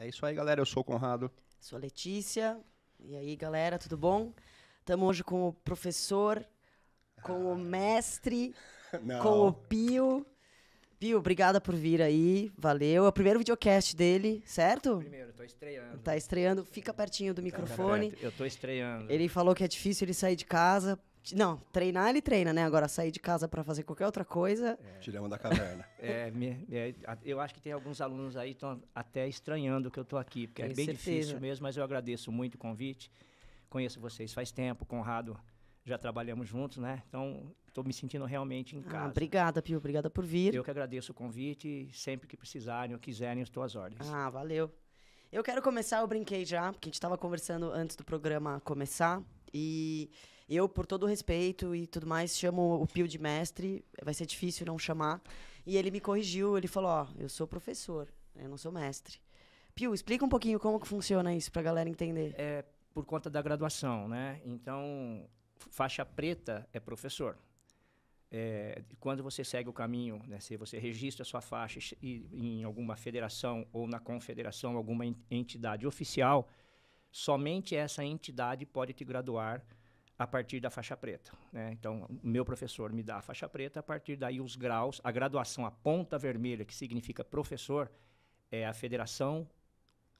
É isso aí, galera. Eu sou o Conrado. Sou a Letícia. E aí, galera, tudo bom? Estamos hoje com o professor, com ah. o mestre, Não. com o Pio. Pio, obrigada por vir aí. Valeu. É o primeiro videocast dele, certo? É primeiro, tô estreando. Tá estreando. Fica pertinho do tá, tá microfone. eu tô estreando. Ele falou que é difícil ele sair de casa não, treinar ele treina, né? Agora sair de casa para fazer qualquer outra coisa. É. Tiramos da caverna. é, me, me, é, eu acho que tem alguns alunos aí estão até estranhando que eu estou aqui, porque tem é bem certeza. difícil mesmo, mas eu agradeço muito o convite. Conheço vocês faz tempo, Conrado já trabalhamos juntos, né? Então, estou me sentindo realmente em ah, casa. Ah, obrigada, Pio, obrigada por vir. Eu que agradeço o convite, sempre que precisarem ou quiserem, estou às ordens. Ah, valeu. Eu quero começar, eu brinquei já, porque a gente estava conversando antes do programa começar. E eu, por todo o respeito e tudo mais, chamo o Pio de mestre. Vai ser difícil não chamar. E ele me corrigiu, ele falou, ó, oh, eu sou professor, eu não sou mestre. Pio, explica um pouquinho como que funciona isso para a galera entender. É por conta da graduação, né? Então, faixa preta é professor. É, quando você segue o caminho, né, se você registra sua faixa e, em alguma federação ou na confederação, alguma entidade oficial, somente essa entidade pode te graduar a partir da faixa preta. Né? Então, o meu professor me dá a faixa preta, a partir daí os graus, a graduação, a ponta vermelha, que significa professor, é a federação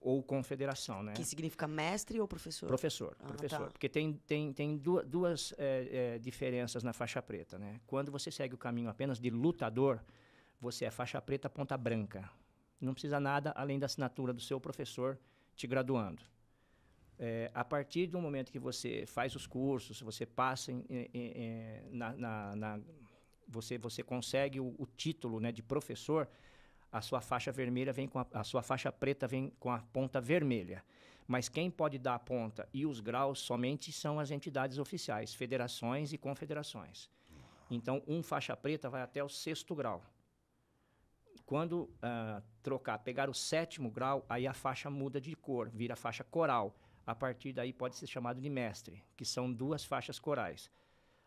ou confederação, né? Que significa mestre ou professor? Professor, ah, professor. Tá. Porque tem, tem, tem duas, duas é, é, diferenças na faixa preta, né? Quando você segue o caminho apenas de lutador, você é faixa preta, ponta branca. Não precisa nada além da assinatura do seu professor te graduando. É, a partir do momento que você faz os cursos, você passa em, em, em, é, na, na, na, você, você consegue o, o, título né, de professor, a sua faixa vermelha vem com a, a, sua faixa preta vem com a ponta vermelha. Mas quem pode dar a ponta e os graus somente são as entidades oficiais, federações e confederações. Então, um faixa preta vai até o sexto grau. Quando uh, trocar, pegar o sétimo grau, aí a faixa muda de cor, vira faixa coral a partir daí pode ser chamado de mestre, que são duas faixas corais.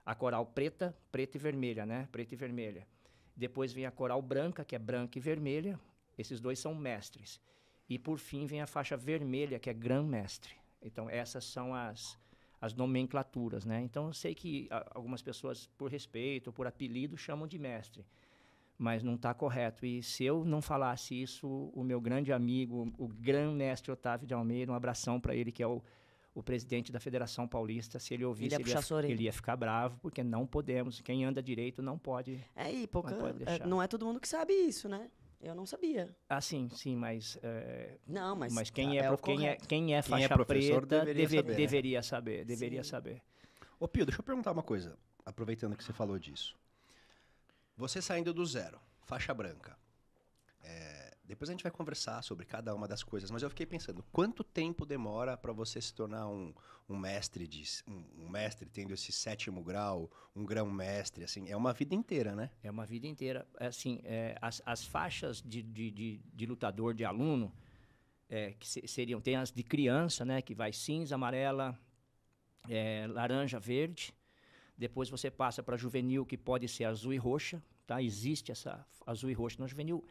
A coral preta, preta e vermelha, né? Preta e vermelha. Depois vem a coral branca, que é branca e vermelha. Esses dois são mestres. E por fim vem a faixa vermelha, que é gran mestre Então essas são as, as nomenclaturas, né? Então eu sei que a, algumas pessoas, por respeito, por apelido, chamam de mestre mas não está correto. E se eu não falasse isso, o meu grande amigo, o grande mestre Otávio de Almeida, um abração para ele, que é o, o presidente da Federação Paulista, se ele ouvisse, ele ia, ele, ia, ele ia, ficar bravo, porque não podemos. Quem anda direito não pode. É, não, é, não é todo mundo que sabe isso, né? Eu não sabia. Ah, sim, sim, mas. É, não, mas. Mas quem, tá, é, é, é quem, é, quem é faixa quem preta deveria, deve, saber, deveria né? saber. Deveria sim. saber. Ô, Pio, deixa eu perguntar uma coisa, aproveitando que você falou disso. Você saindo do zero, faixa branca. É, depois a gente vai conversar sobre cada uma das coisas, mas eu fiquei pensando quanto tempo demora para você se tornar um, um mestre de, um, um, mestre tendo esse sétimo grau, um grão mestre, assim, é uma vida inteira, né? É uma vida inteira, é, assim, é, as, as faixas de, de, de, de lutador, de aluno, é, que seriam tem as de criança, né, que vai cinza, amarela, é, laranja, verde, depois você passa para juvenil, que pode ser azul e roxa, tá? Existe essa azul e roxa na juvenil.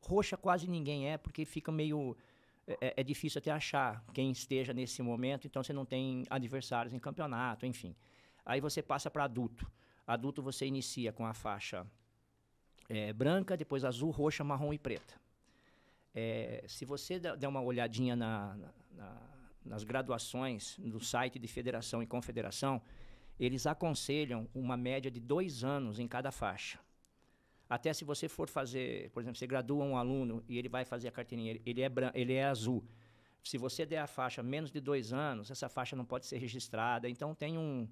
Roxa quase ninguém é, porque fica meio... É, é, é difícil até achar quem esteja nesse momento, então você não tem adversários em campeonato, enfim. Aí você passa para adulto. Adulto você inicia com a faixa é, branca, depois azul, roxa, marrom e preta. É, se você der uma olhadinha na, na, nas graduações do site de federação e confederação, eles aconselham uma média de dois anos em cada faixa. Até se você for fazer, por exemplo, você gradua um aluno e ele vai fazer a carteirinha, ele é, ele é azul. Se você der a faixa menos de dois anos, essa faixa não pode ser registrada. Então tem um.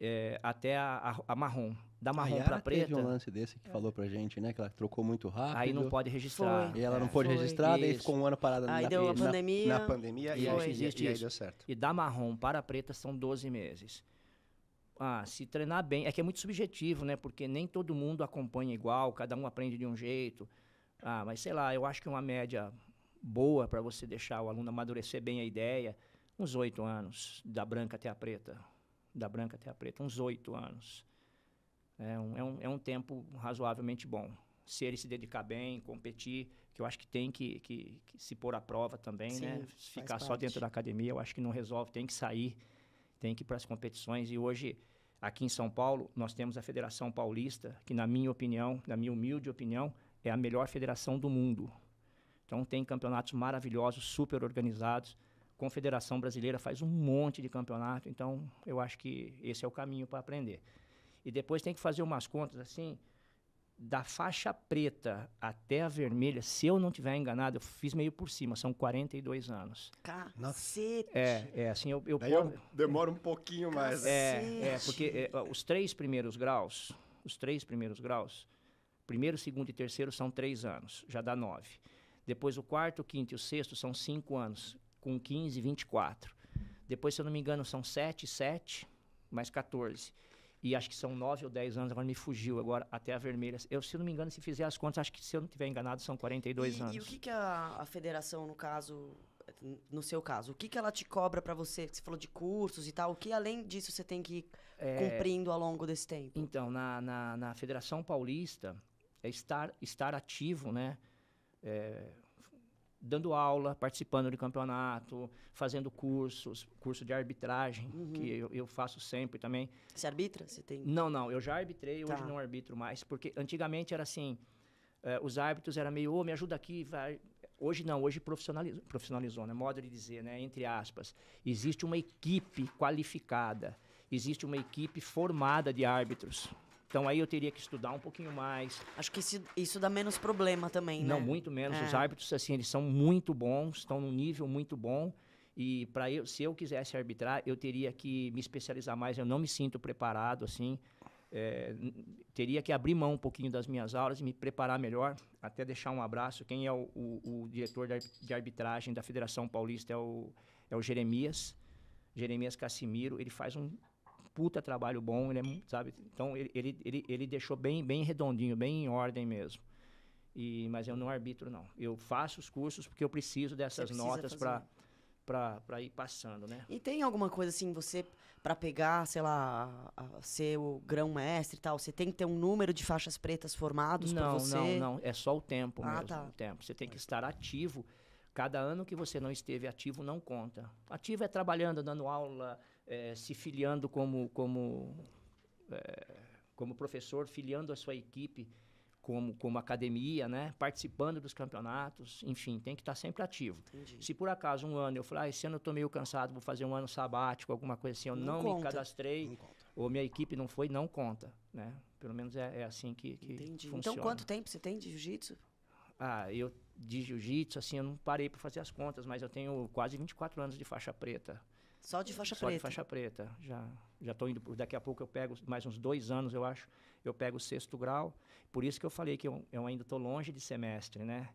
É, até a, a, a, marrom. Da marrom para preta. Teve um lance desse que é. falou pra gente, né? Que ela trocou muito rápido. Aí não pode registrar. Foi. E ela é. não pôde é, registrar, daí ficou um ano parada aí na, deu a pandemia. na, pandemia. E, aí, existe e, e aí deu certo. E da marrom para preta são 12 meses ah, se treinar bem, é que é muito subjetivo, né? Porque nem todo mundo acompanha igual, cada um aprende de um jeito. Ah, mas sei lá, eu acho que uma média boa para você deixar o aluno amadurecer bem a ideia, uns oito anos, da branca até a preta. Da branca até a preta, uns oito anos. É um, é, um, é um tempo razoavelmente bom. Se ele se dedicar bem, competir, que eu acho que tem que, que, que se pôr à prova também, Sim, né? Ficar só dentro da academia, eu acho que não resolve, tem que sair tem que ir para as competições. E hoje, aqui em São Paulo, nós temos a Federação Paulista, que, na minha opinião, na minha humilde opinião, é a melhor federação do mundo. Então, tem campeonatos maravilhosos, super organizados. Confederação Brasileira faz um monte de campeonato, então eu acho que esse é o caminho para aprender. E depois tem que fazer umas contas assim, da faixa preta até a vermelha, se eu não tiver enganado, eu fiz meio por cima, são 42 anos. Cacete! É, é assim, eu... eu, eu demoro um pouquinho mais. É, é porque é, os três primeiros graus, os três primeiros graus, primeiro, segundo e terceiro são três anos, já dá nove. Depois o quarto, o quinto e o sexto são cinco anos, com 15, 24. Depois, se eu não me engano, são sete, sete, mais 14. E acho que são nove ou dez anos, agora me fugiu agora até a vermelha. Eu, se não me engano, se fizer as contas, acho que se eu não tiver enganado, são 42 e, anos. E o que, que a, a federação, no caso, no seu caso, o que, que ela te cobra para você? Você falou de cursos e tal, o que além disso você tem que ir é, cumprindo ao longo desse tempo? Então, na, na, na Federação Paulista, é estar, estar ativo, né? É, dando aula, participando de campeonato, fazendo cursos, curso de arbitragem, uhum. que eu, eu, faço sempre também. Você arbitra? Você tem... Não, não, eu já arbitrei, tá. hoje não arbitro mais, porque antigamente era assim, eh, os árbitros eram meio, ô, oh, me ajuda aqui, vai... Hoje não, hoje profissionalizou, profissionalizou, né? Modo de dizer, né? Entre aspas. Existe uma equipe qualificada, existe uma equipe formada de árbitros. Então aí eu teria que estudar um pouquinho mais. Acho que isso, isso dá menos problema também, Não, né? Não, muito menos. É. Os árbitros, assim, eles são muito bons, estão num nível muito bom. E para eu, se eu quisesse arbitrar, eu teria que me especializar mais. Eu não me sinto preparado, assim. É, teria que abrir mão um pouquinho das minhas aulas, e me preparar melhor. Até deixar um abraço. Quem é o, o, o diretor de arbitragem da Federação Paulista é o, é o Jeremias. Jeremias Cassimiro. Ele faz um puta trabalho bom, ele é, sabe? Então ele, ele, ele, deixou bem, bem redondinho, bem em ordem mesmo. E, mas eu não arbitro, não. Eu faço os cursos porque eu preciso dessas notas para para ir passando, né? E tem alguma coisa assim, você para pegar, sei lá, a, a ser o grão mestre e tal, você tem que ter um número de faixas pretas formados não, por você? Não, não, é só o tempo ah, mesmo, tá. o tempo. Você tem que estar ativo. Cada ano que você não esteve ativo não conta. Ativo é trabalhando, dando aula, é, se filiando como, como, é, como professor, filiando a sua equipe como, como academia, né? participando dos campeonatos, enfim, tem que estar sempre ativo. Entendi. Se por acaso um ano eu falar, ah, esse ano eu estou meio cansado, vou fazer um ano sabático, alguma coisa assim, eu não, não me cadastrei, não ou minha equipe não foi, não conta. Né? Pelo menos é, é assim que, que Entendi. Então, funciona. Então, quanto tempo você tem de jiu-jitsu? Ah, eu de jiu-jitsu, assim, eu não parei para fazer as contas, mas eu tenho quase 24 anos de faixa preta. Só de faixa Só preta? Só de faixa preta. Já já estou indo, por, daqui a pouco eu pego, mais uns dois anos eu acho, eu pego o sexto grau. Por isso que eu falei que eu, eu ainda estou longe de semestre, né?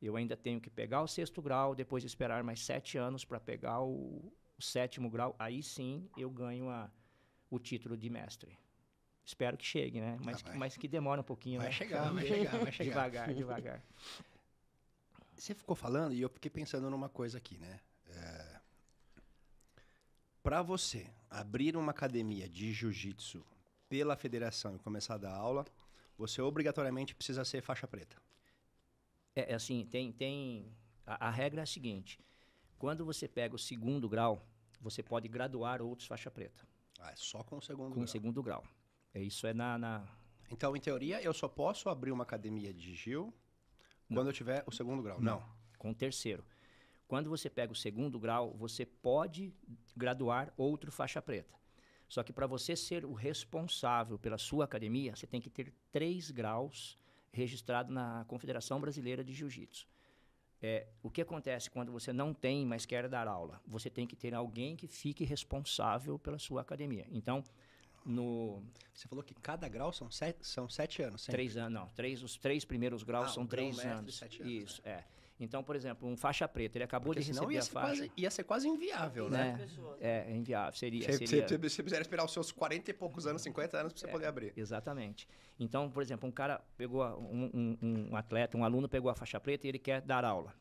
Eu ainda tenho que pegar o sexto grau, depois esperar mais sete anos para pegar o, o, sétimo grau. Aí sim eu ganho a, o título de mestre. Espero que chegue, né? Mas, ah, tá que, mas que demora um pouquinho. Vai né? chegar, vai chegar, vai chegar. Devagar, devagar. Você ficou falando e eu fiquei pensando numa coisa aqui, né? Para você abrir uma academia de jiu-jitsu pela federação e começar a dar aula, você obrigatoriamente precisa ser faixa preta. É, é, assim, tem, tem a, a, regra é a seguinte: quando você pega o segundo grau, você pode graduar outros faixa preta. Ah, é só com o segundo. Com grau. o segundo grau. É isso é na, na, Então, em teoria, eu só posso abrir uma academia de Gil quando eu tiver o segundo grau. Não. não. Com o terceiro. Quando você pega o segundo grau, você pode graduar outro faixa preta. Só que para você ser o responsável pela sua academia, você tem que ter três graus registrado na Confederação Brasileira de Jiu-Jitsu. É, o que acontece quando você não tem, mas quer dar aula? Você tem que ter alguém que fique responsável pela sua academia. Então, no... Você falou que cada grau são sete, são sete anos, sempre. Três anos, não. Três, os três primeiros graus ah, são três anos. Sete anos. Isso, né? é. é. Então, por exemplo, um faixa preta, ele acabou Porque de receber a faixa. Quase, ia ser quase inviável, né? né? É, é inviável. Seria. Você, você, quiser precisaria esperar os seus 40 e poucos anos, 50 anos, para você é, poder abrir. Exatamente. Então, por exemplo, um cara pegou, um, um, um atleta, um aluno pegou a faixa preta e ele quer dar aula.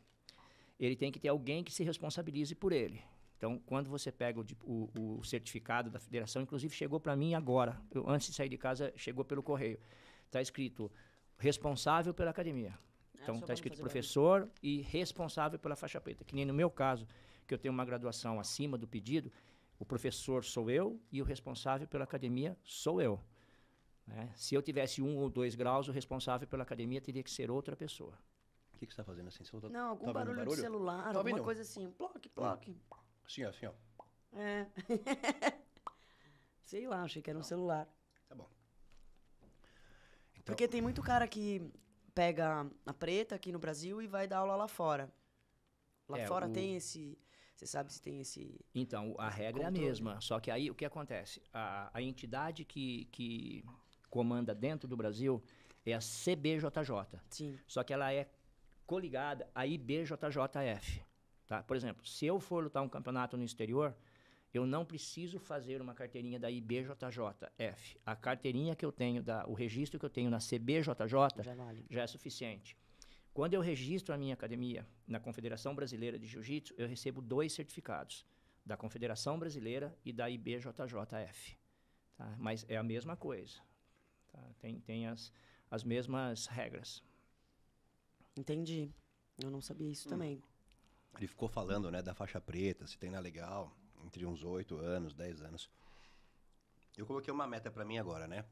Ele tem que ter alguém que se responsabilize por ele. Então, quando você pega o, o, o, certificado da federação, inclusive chegou para mim agora, eu, antes de sair de casa, chegou pelo correio. Está escrito responsável pela academia. É, então está escrito professor e responsável pela faixa preta. Que nem no meu caso, que eu tenho uma graduação acima do pedido, o professor sou eu e o responsável pela academia sou eu. Né? Se eu tivesse um ou dois graus, o responsável pela academia teria que ser outra pessoa. O que, você está fazendo assim? tá, não, algum tá barulho, barulho, de celular, tá alguma coisa assim. Ploc, ploc. Ah, assim, assim, ó. É. Sei lá, achei que era não. um tá celular. Tá bom. Então... Porque tem muito cara que pega a preta aqui no Brasil e vai dar aula lá fora. Lá é, fora o... tem esse. Você sabe se tem esse. Então, a esse regra controle. é a mesma. Só que aí o que acontece? A, a entidade que, que comanda dentro do Brasil é a CBJJ. Sim. Só que ela é coligada à IBJJF. Tá? Por exemplo, se eu for lutar um campeonato no exterior, eu não preciso fazer uma carteirinha da IBJJF. A carteirinha que eu tenho, da, o registro que eu tenho na CBJJ já, vale. já é suficiente. Quando eu registro a minha academia na Confederação Brasileira de Jiu-Jitsu, eu recebo dois certificados, da Confederação Brasileira e da IBJJF. Tá? Mas é a mesma coisa. Tá? Tem, tem as, as mesmas regras. Entendi. Eu não sabia isso hum. também. Ele ficou falando, né, da faixa preta, se tem na legal entre uns 8 anos, 10 anos. Eu coloquei uma meta para mim agora, né?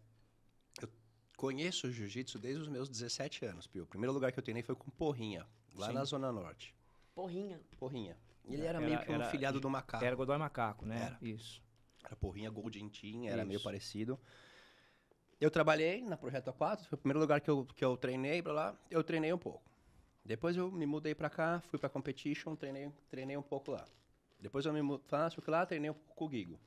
Eu conheço o jiu-jitsu desde os meus 17 anos, Pio. O primeiro lugar que eu treinei foi com Porrinha, lá Sim. na Zona Norte. Porrinha? Porrinha. Ele era, era meio que um era, do macaco. Era Godoy Macaco, né? Era. Isso. Era Porrinha Golden Team, era Isso. meio parecido. Eu trabalhei na Projeto A4, foi o primeiro lugar que eu, que eu treinei, pra lá, eu treinei um pouco. Depois eu me mudei para cá, fui para competition, treinei, treinei um pouco lá. Depois eu me faço que lá treinei um pouco com o Guigo.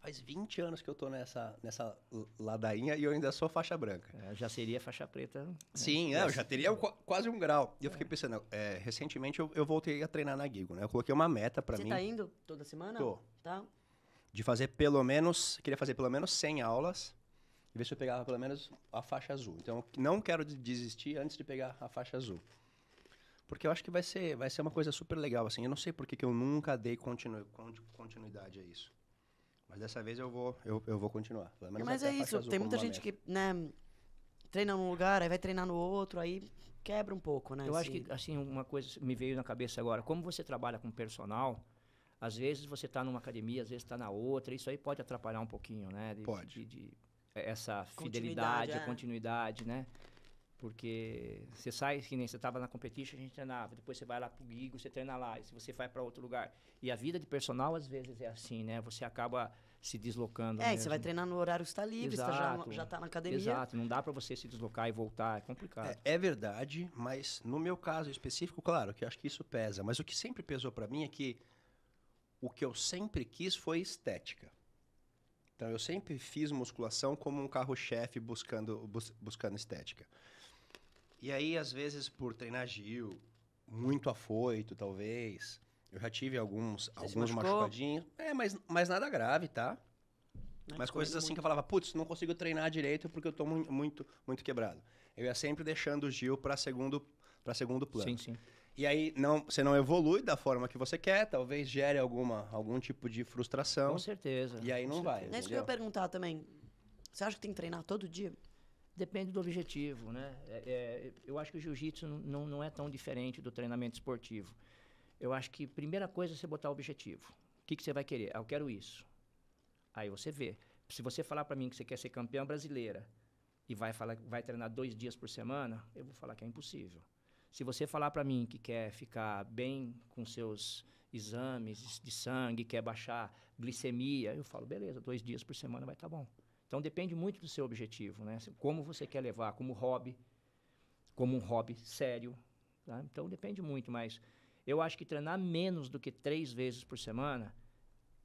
Faz 20 anos que eu tô nessa, nessa ladainha e eu ainda sou faixa branca. É, já seria faixa preta. Né? Sim, é, eu já teria um, quase um grau. E eu é. fiquei pensando, é, recentemente eu, eu, voltei a treinar na Guigo, né? Eu coloquei uma meta para mim. Você tá indo toda semana? Tô. Tá. De fazer pelo menos, queria fazer pelo menos 100 aulas e ver se eu pegava pelo menos a faixa azul. Então, não quero desistir antes de pegar a faixa azul. Porque eu acho que vai ser, vai ser uma coisa super legal, assim. Eu não sei porque que eu nunca dei continu, continuidade a isso. Mas dessa vez eu vou, eu, eu vou continuar. Mas é isso, tem muita gente meta. que, né, treina num lugar, aí vai treinar no outro, aí quebra um pouco, né? Eu acho assim. que, assim, uma coisa me veio na cabeça agora. Como você trabalha com personal, às vezes você está numa academia, às vezes está na outra, isso aí pode atrapalhar um pouquinho, né? De, pode. De, de, é, essa fidelidade, continuidade, é. continuidade, né? Porque você sai, que nem você estava na competition, a gente treinava. Depois você vai lá pro guigo você treina lá. Se você vai para outro lugar. E a vida de personal, às vezes, é assim, né? Você acaba se deslocando. É, mesmo. Né? você vai treinar no horário que está livre, tá Exato. Você já, já tá na academia. Exato, não dá para você se deslocar e voltar, é complicado. É, é, verdade, mas no meu caso específico, claro, que eu acho que isso pesa. Mas o que sempre pesou para mim é que o que eu sempre quis foi estética. Então eu sempre fiz musculação como um carro-chefe buscando, bus buscando estética. E aí, às vezes, por treinar Gil, muito afoito, talvez. Eu já tive alguns, alguns machucadinhos. É, mas, mas nada grave, tá? Não mas coisas assim muito. que eu falava, putz, não consigo treinar direito porque eu tô muito, muito quebrado. Eu ia sempre deixando o Gil para segundo, pra segundo plano. Sim, sim. E aí não, você não evolui da forma que você quer, talvez gere alguma, algum tipo de frustração. Com certeza. E aí não vai. É isso que eu ia perguntar também. Você acha que tem que treinar todo dia? Depende do objetivo, né? É, é, eu acho que o jiu-jitsu não, não é tão diferente do treinamento esportivo. Eu acho que primeira coisa é você botar o objetivo. O que, que você vai querer? Ah, eu quero isso. Aí você vê. Se você falar para mim que você quer ser campeã brasileira e vai, falar, vai treinar dois dias por semana, eu vou falar que é impossível. Se você falar para mim que quer ficar bem com seus exames de sangue, quer baixar glicemia, eu falo, beleza, dois dias por semana vai estar tá bom. Então depende muito do seu objetivo, né? Como você quer levar, como hobby, como um hobby sério. Tá? Então depende muito, mas eu acho que treinar menos do que três vezes por semana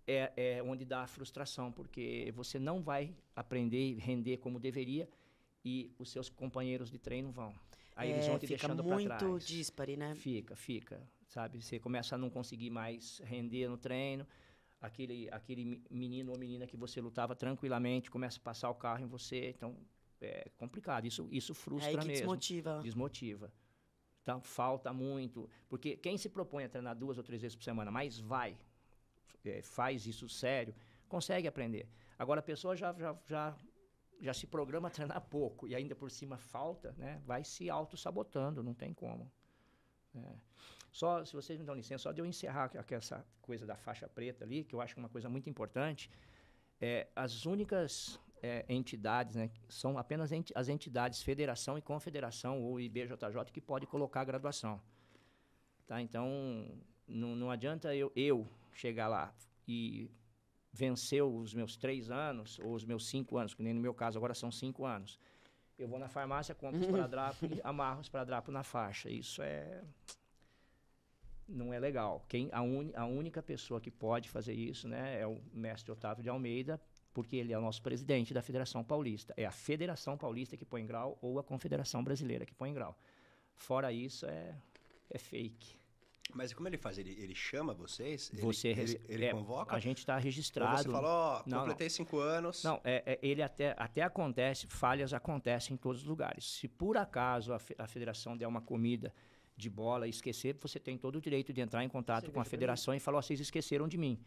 é, é onde dá a frustração, porque você não vai aprender e render como deveria e os seus companheiros de treino vão. Aí é, eles vão te deixando para trás. Fica muito dispare, né? Fica, fica, sabe? Você começa a não conseguir mais render no treino aquele, aquele menino ou menina que você lutava tranquilamente começa a passar o carro em você. Então, é complicado. Isso, isso frustra é mesmo. Desmotiva. Desmotiva. Então, falta muito. Porque quem se propõe a treinar duas ou três vezes por semana, mas vai, é, faz isso sério, consegue aprender. Agora, a pessoa já, já, já, já se programa a treinar pouco e ainda por cima falta, né? vai se auto-sabotando, não tem como. É. Só, se vocês me dão licença, só de eu encerrar aqui essa coisa da faixa preta ali, que eu acho uma coisa muito importante, é, as únicas é, entidades, né, são apenas as entidades Federação e Confederação, ou IBJJ, que pode colocar a graduação. Tá? Então, não, adianta eu, eu chegar lá e vencer os meus três anos, ou os meus cinco anos, que nem no meu caso agora são cinco anos. Eu vou na farmácia, compro os uhum. paradrapos e amarro os paradrapos na faixa. Isso é não é legal. Quem, a, un, a única pessoa que pode fazer isso né, é o mestre Otávio de Almeida, porque ele é o nosso presidente da Federação Paulista. É a Federação Paulista que põe grau ou a Confederação Brasileira que põe grau. Fora isso, é, é fake. Mas como ele faz? Ele, ele chama vocês? você ele, ele é, convoca? A gente está registrado. Ou você fala, ó, completei não, cinco anos. Não, é, é, ele até, até acontece, falhas acontecem em todos os lugares. Se por acaso a, fe, a federação der uma comida de bola esquecer, você tem todo o direito de entrar em contato você com a federação e falar, oh, vocês esqueceram de mim.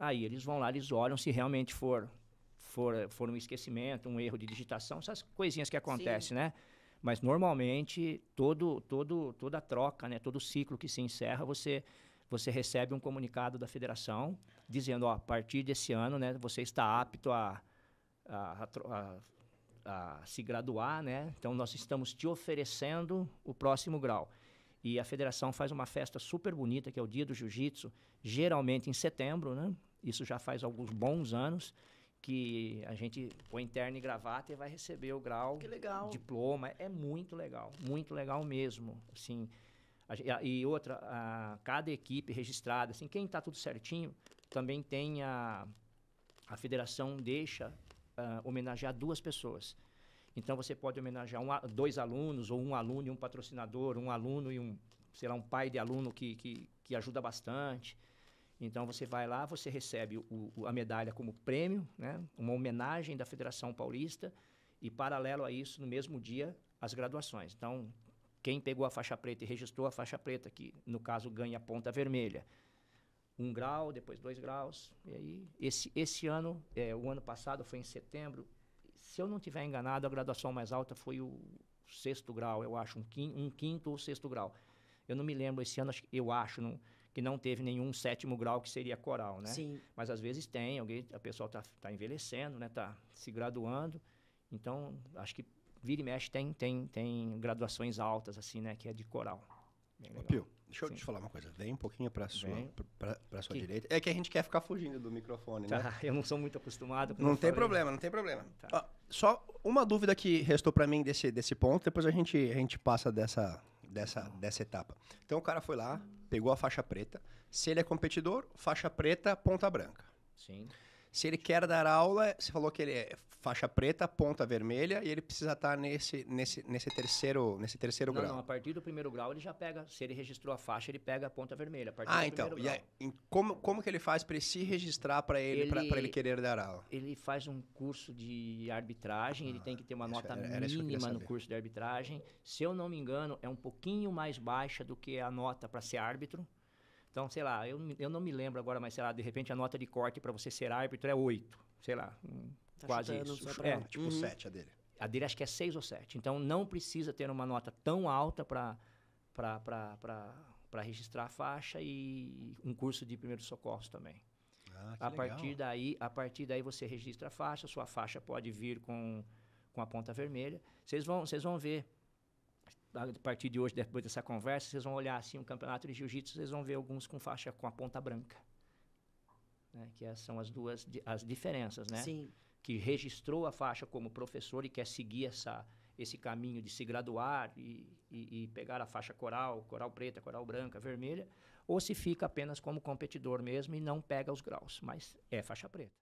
Aí eles vão lá, eles olham se realmente for, for, for um esquecimento, um erro de digitação, essas coisinhas que acontecem, Sim. né? Mas normalmente todo, todo, toda troca, né, todo ciclo que se encerra, você você recebe um comunicado da federação dizendo, ó, a partir desse ano, né, você está apto a, a, a, a se graduar, né? Então nós estamos te oferecendo o próximo grau. E a federação faz uma festa super bonita, que é o Dia do Jiu-Jitsu, geralmente em setembro, né? Isso já faz alguns bons anos que a gente põe terno e gravata e vai receber o grau, diploma. É muito legal, muito legal mesmo. Assim, e outra, a, cada equipe registrada, assim, quem está tudo certinho, também tem a, a federação deixa uh, homenagear duas pessoas. Então você pode homenagear um, dois alunos, ou um aluno e um patrocinador, um aluno e um, sei lá, um pai de aluno que, que, que ajuda bastante. Então você vai lá, você recebe o, o, a medalha como prêmio, né? uma homenagem da Federação Paulista, e paralelo a isso, no mesmo dia, as graduações. Então, quem pegou a faixa preta e registrou a faixa preta, que no caso ganha a ponta vermelha, um grau, depois dois graus, e aí esse, esse ano, é, o ano passado foi em setembro, se eu não tiver enganado, a graduação mais alta foi o sexto grau, eu acho, um quinto, um quinto ou sexto grau. Eu não me lembro, esse ano eu acho não, que não teve nenhum sétimo grau que seria coral, né? Sim. Mas às vezes tem, alguém, a pessoa está tá envelhecendo, né? Está se graduando. Então, acho que vira e mexe tem, tem, tem graduações altas, assim, né? Que é de coral. Pio, Deixa eu te falar uma coisa. Vem um pouquinho para sua, pra, pra sua direita. É que a gente quer ficar fugindo do microfone, tá, né? Eu não sou muito acostumado. Não tem problema, não tem problema. Tá. Ó, só uma dúvida que restou para mim desse, desse ponto, depois a gente, a gente passa dessa, dessa, dessa etapa. Então o cara foi lá, pegou a faixa preta. Se ele é competidor, faixa preta, ponta branca. Sim. Se ele quer dar aula, você falou que ele é faixa preta, ponta vermelha, e ele precisa estar nesse, nesse, nesse terceiro, nesse terceiro não, grau. Não, a partir do primeiro grau ele já pega, se ele registrou a faixa, ele pega a ponta vermelha. ah, então. e como, como que ele faz para se registrar para ele, ele para ele querer dar aula? Ele faz um curso de arbitragem, ah, ele tem que ter uma ah, nota era, era mínima no curso de arbitragem. Se eu não me engano, é um pouquinho mais baixa do que a nota para ser árbitro. Então, sei lá, eu, eu não me lembro agora, mas sei lá, de repente a nota de corte para você ser árbitro é 8, sei lá, tá quase isso. É, tipo uhum. 7 a dele. A dele acho que é 6 ou 7. Então, não precisa ter uma nota tão alta para registrar a faixa e um curso de primeiros socorros também. Ah, a partir legal. daí, a partir daí você registra a faixa, sua faixa pode vir com, com a ponta vermelha. Vocês vão, vocês vão ver a partir de hoje, depois dessa conversa, vocês vão olhar assim um campeonato de jiu-jitsu, vocês vão ver alguns com faixa com a ponta branca. Né? Que é, são as duas as diferenças, né? Sim. Que registrou a faixa como professor e quer seguir essa, esse caminho de se graduar e, e, e, pegar a faixa coral, coral preta, coral branca, vermelha, ou se fica apenas como competidor mesmo e não pega os graus, mas é faixa preta.